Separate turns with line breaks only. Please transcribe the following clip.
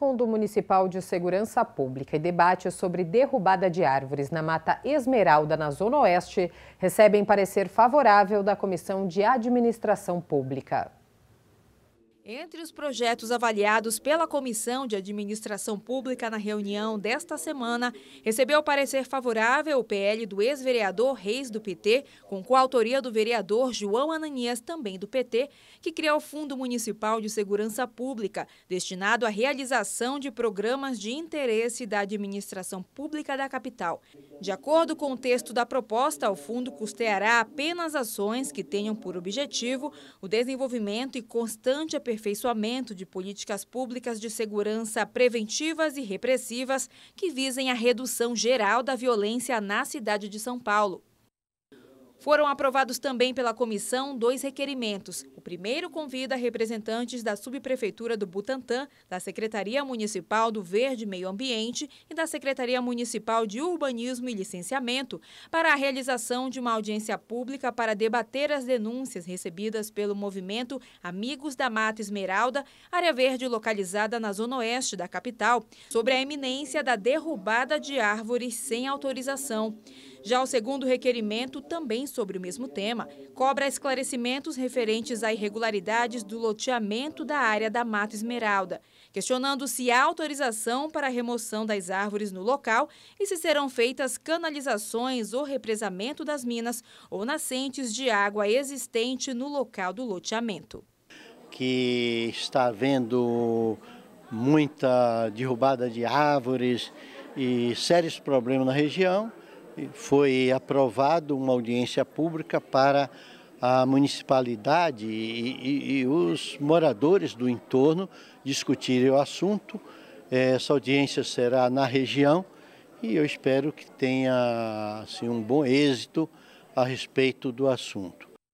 Fundo Municipal de Segurança Pública e debate sobre derrubada de árvores na Mata Esmeralda, na Zona Oeste, recebem parecer favorável da Comissão de Administração Pública.
Entre os projetos avaliados pela Comissão de Administração Pública na reunião desta semana, recebeu parecer favorável o PL do ex-vereador Reis do PT, com coautoria do vereador João Ananias, também do PT, que cria o Fundo Municipal de Segurança Pública, destinado à realização de programas de interesse da administração pública da capital. De acordo com o texto da proposta, o fundo custeará apenas ações que tenham por objetivo o desenvolvimento e constante aperfeiçoamento de políticas públicas de segurança preventivas e repressivas que visem a redução geral da violência na cidade de São Paulo. Foram aprovados também pela comissão dois requerimentos. O primeiro convida representantes da subprefeitura do Butantã, da Secretaria Municipal do Verde e Meio Ambiente e da Secretaria Municipal de Urbanismo e Licenciamento para a realização de uma audiência pública para debater as denúncias recebidas pelo movimento Amigos da Mata Esmeralda, área verde localizada na zona oeste da capital, sobre a eminência da derrubada de árvores sem autorização. Já o segundo requerimento, também sobre o mesmo tema, cobra esclarecimentos referentes a irregularidades do loteamento da área da Mata Esmeralda, questionando se há autorização para a remoção das árvores no local e se serão feitas canalizações ou represamento das minas ou nascentes de água existente no local do loteamento.
Que está havendo muita derrubada de árvores e sérios problemas na região foi aprovado uma audiência pública para a municipalidade e, e, e os moradores do entorno discutirem o assunto. Essa audiência será na região e eu espero que tenha assim, um bom êxito a respeito do assunto.